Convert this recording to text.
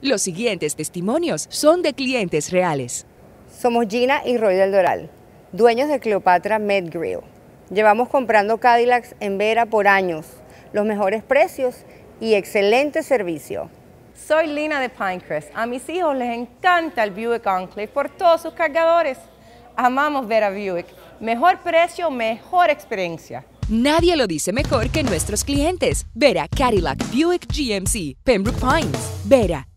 Los siguientes testimonios son de clientes reales. Somos Gina y Roy del Doral, dueños de Cleopatra Med Grill. Llevamos comprando Cadillacs en Vera por años, los mejores precios y excelente servicio. Soy Lina de Pinecrest. A mis hijos les encanta el Buick Enclave por todos sus cargadores. Amamos Vera Buick. Mejor precio, mejor experiencia. Nadie lo dice mejor que nuestros clientes. Vera Cadillac Buick GMC, Pembroke Pines. Vera,